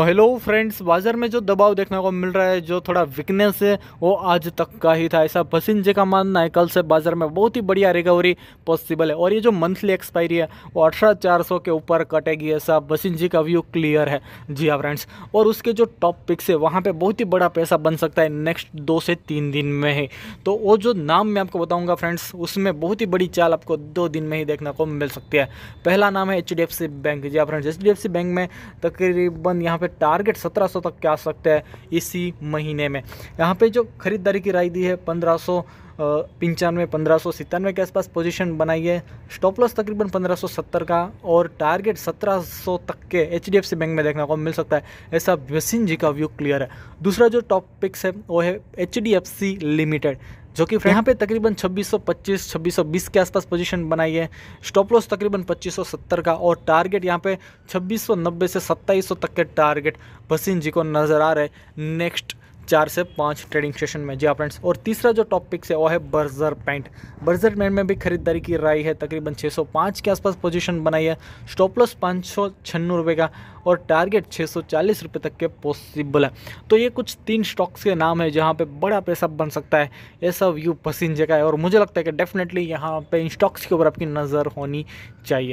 hello friends बाज़ार में जो दबाव देखने को मिल रहा है जो थोड़ा वीकनेस है वो आज तक का ही था ऐसा जी का मानना है कल से बाज़ार में बहुत ही बढ़िया रिकवरी पॉसिबल है और ये जो मंथली एक्सपायरी है वो अठारह चार सौ के ऊपर कटेगी ऐसा जी का व्यू क्लियर है जी हाँ फ्रेंड्स और उसके जो टॉप पिक्स है वहाँ पर बहुत ही बड़ा पैसा बन सकता है नेक्स्ट दो से तीन दिन में ही तो वो जो नाम मैं आपको बताऊँगा फ्रेंड्स उसमें बहुत ही बड़ी चाल आपको दो दिन में ही देखने को मिल सकती है पहला नाम है एच बैंक जी हाँ फ्रेंड्स एच बैंक में तकरीबन यहाँ पे टारगेट 1700 तक के आ सकते हैं इसी महीने में यहाँ पे जो खरीदारी की राय दी है पंद्रह सौ पंचानवे पंद्रह सौ सितानवे के आसपास पोजीशन बनाई है स्टॉप लॉस तकरीबन 1570 का और टारगेट 1700 तक के H D F C bank में देखने को मिल सकता है ऐसा भसिन जी का व्यू क्लियर है दूसरा जो टॉपिक्स है वो है H D F C limited जो कि यहाँ पे तकरीबन 2625 2620 के आसपास पोजीशन बनाई है स्टॉप लॉस तकरीबन 2570 का और टारगेट यहाँ पे 2690 से 2700 तक के टारगेट भसीन जी को नज़र आ रहे नेक्स्ट चार से पाँच ट्रेडिंग सेशन में जी हाँ फ्रेंड्स और तीसरा जो टॉपिक है वो है बर्जर पैंट बर्जर पैंट में भी खरीदारी की राय है तकरीबन 605 के आसपास पोजीशन बनाई है स्टॉप लॉस पाँच सौ छन्नू रुपये का और टारगेट छः सौ चालीस रुपये तक के पॉसिबल है तो ये कुछ तीन स्टॉक्स के नाम है जहाँ पे बड़ा पैसा बन सकता है ऐसा व्यू पसीन जगह है और मुझे लगता है कि डेफिनेटली यहाँ पे इन स्टॉक्स के ऊपर आपकी नज़र होनी चाहिए